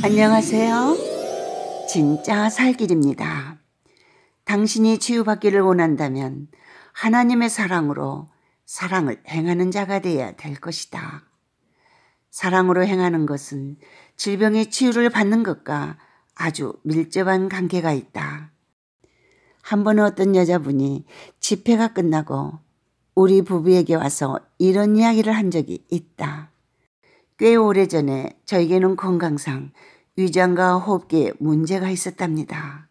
안녕하세요. 진짜 살 길입니다. 당신이 치유받기를 원한다면 하나님의 사랑으로 사랑을 행하는 자가 되어야 될 것이다. 사랑으로 행하는 것은 질병의 치유를 받는 것과 아주 밀접한 관계가 있다. 한 번 어떤 여자분이 집회가 끝나고 우리 부부에게 와서 이런 이야기를 한 적이 있다. 꽤 오래전에 저에게는 건강상 위장과 호흡기에 문제가 있었답니다.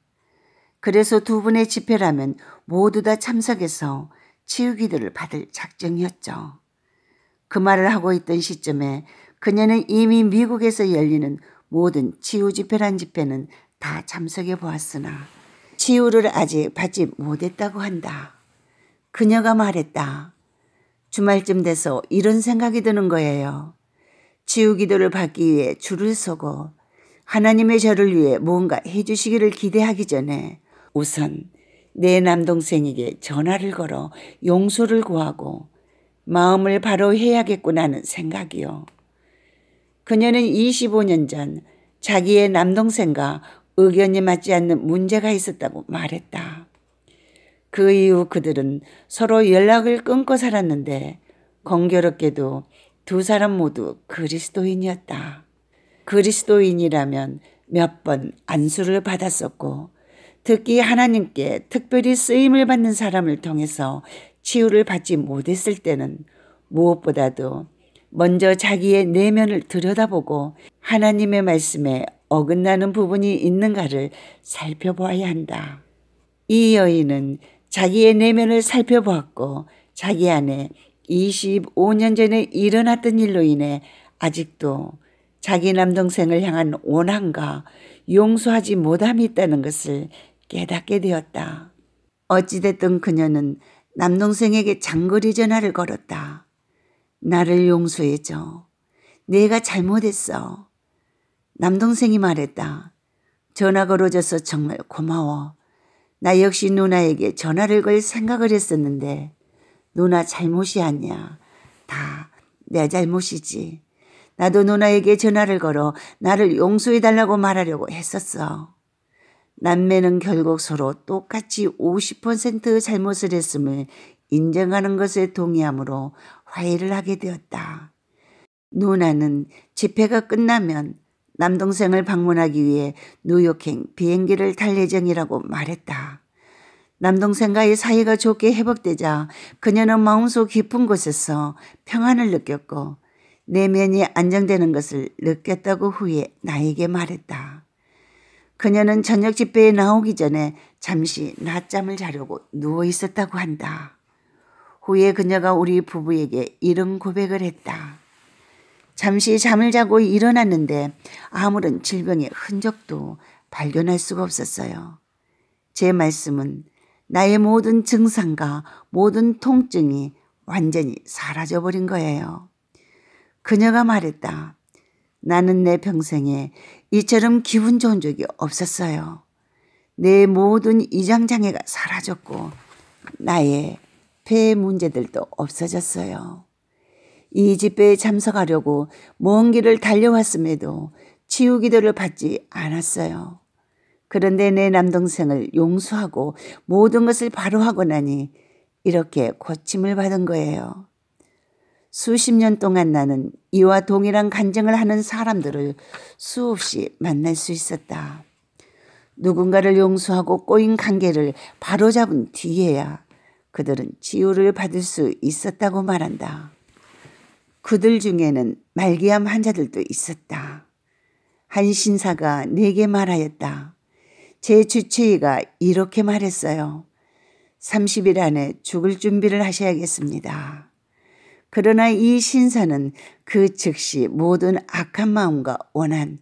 그래서 두 분의 집회라면 모두 다 참석해서 치유기도를 받을 작정이었죠. 그 말을 하고 있던 시점에 그녀는 이미 미국에서 열리는 모든 치유 집회란 집회는 다 참석해 보았으나 치유를 아직 받지 못했다고 한다. 그녀가 말했다. 주말쯤 돼서 이런 생각이 드는 거예요. 치유 기도를 받기 위해 줄을 서고 하나님의 저를 위해 무언가 해주시기를 기대하기 전에 우선 내 남동생에게 전화를 걸어 용서를 구하고 마음을 바로 해야겠구나는 생각이요. 그녀는 25년 전 자기의 남동생과 의견이 맞지 않는 문제가 있었다고 말했다. 그 이후 그들은 서로 연락을 끊고 살았는데 공교롭게도 두 사람 모두 그리스도인이었다. 그리스도인이라면 몇 번 안수를 받았었고 특히 하나님께 특별히 쓰임을 받는 사람을 통해서 치유를 받지 못했을 때는 무엇보다도 먼저 자기의 내면을 들여다보고 하나님의 말씀에 어긋나는 부분이 있는가를 살펴보아야 한다. 이 여인은 자기의 내면을 살펴보았고 자기 안에 25년 전에 일어났던 일로 인해 아직도 자기 남동생을 향한 원한과 용서하지 못함이 있다는 것을 깨닫게 되었다. 어찌됐든 그녀는 남동생에게 장거리 전화를 걸었다. 나를 용서해줘. 내가 잘못했어. 남동생이 말했다. 전화 걸어줘서 정말 고마워. 나 역시 누나에게 전화를 걸 생각을 했었는데 누나 잘못이 아니야. 다 내 잘못이지. 나도 누나에게 전화를 걸어 나를 용서해달라고 말하려고 했었어. 남매는 결국 서로 똑같이 50% 잘못을 했음을 인정하는 것에 동의하므로 화해를 하게 되었다. 누나는 집회가 끝나면 남동생을 방문하기 위해 뉴욕행 비행기를 탈 예정이라고 말했다. 남동생과의 사이가 좋게 회복되자 그녀는 마음속 깊은 곳에서 평안을 느꼈고 내면이 안정되는 것을 느꼈다고 후에 나에게 말했다. 그녀는 저녁 집회에 나오기 전에 잠시 낮잠을 자려고 누워 있었다고 한다. 후에 그녀가 우리 부부에게 이런 고백을 했다. 잠시 잠을 자고 일어났는데 아무런 질병의 흔적도 발견할 수가 없었어요. 제 말씀은 나의 모든 증상과 모든 통증이 완전히 사라져버린 거예요. 그녀가 말했다. 나는 내 평생에 이처럼 기분 좋은 적이 없었어요. 내 모든 이장장애가 사라졌고 나의 폐 문제들도 없어졌어요. 이 집회에 참석하려고 먼 길을 달려왔음에도 치유 기도를 받지 않았어요. 그런데 내 남동생을 용서하고 모든 것을 바로 하고 나니 이렇게 고침을 받은 거예요. 수십 년 동안 나는 이와 동일한 간증을 하는 사람들을 수없이 만날 수 있었다. 누군가를 용서하고 꼬인 관계를 바로잡은 뒤에야 그들은 치유를 받을 수 있었다고 말한다. 그들 중에는 말기암 환자들도 있었다. 한 신사가 내게 말하였다. 제 주치의가 이렇게 말했어요. 30일 안에 죽을 준비를 하셔야겠습니다. 그러나 이 신사는 그 즉시 모든 악한 마음과 원한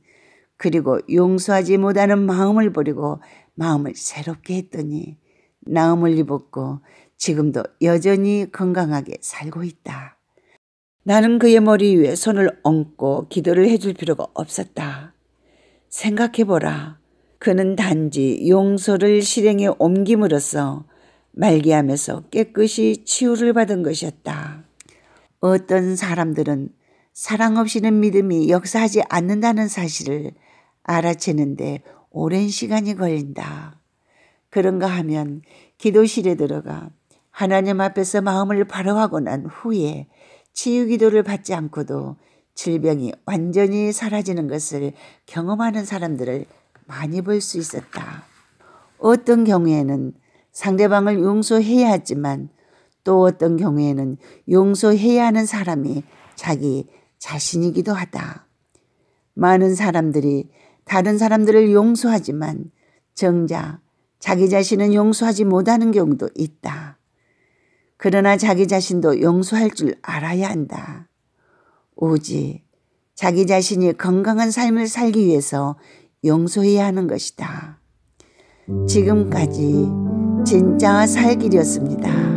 그리고 용서하지 못하는 마음을 버리고 마음을 새롭게 했더니 나음을 입었고 지금도 여전히 건강하게 살고 있다. 나는 그의 머리 위에 손을 얹고 기도를 해줄 필요가 없었다. 생각해보라. 그는 단지 용서를 실행에 옮김으로써 말기암에서 깨끗이 치유를 받은 것이었다. 어떤 사람들은 사랑 없이는 믿음이 역사하지 않는다는 사실을 알아채는데 오랜 시간이 걸린다. 그런가 하면 기도실에 들어가 하나님 앞에서 마음을 바로하고 난 후에 치유 기도를 받지 않고도 질병이 완전히 사라지는 것을 경험하는 사람들을 많이 볼 수 있었다. 어떤 경우에는 상대방을 용서해야 하지만 또 어떤 경우에는 용서해야 하는 사람이 자기 자신이기도 하다. 많은 사람들이 다른 사람들을 용서하지만 정작 자기 자신은 용서하지 못하는 경우도 있다. 그러나 자기 자신도 용서할 줄 알아야 한다. 오직 자기 자신이 건강한 삶을 살기 위해서 용서해야 하는 것이다. 지금까지 진짜 살길이었습니다.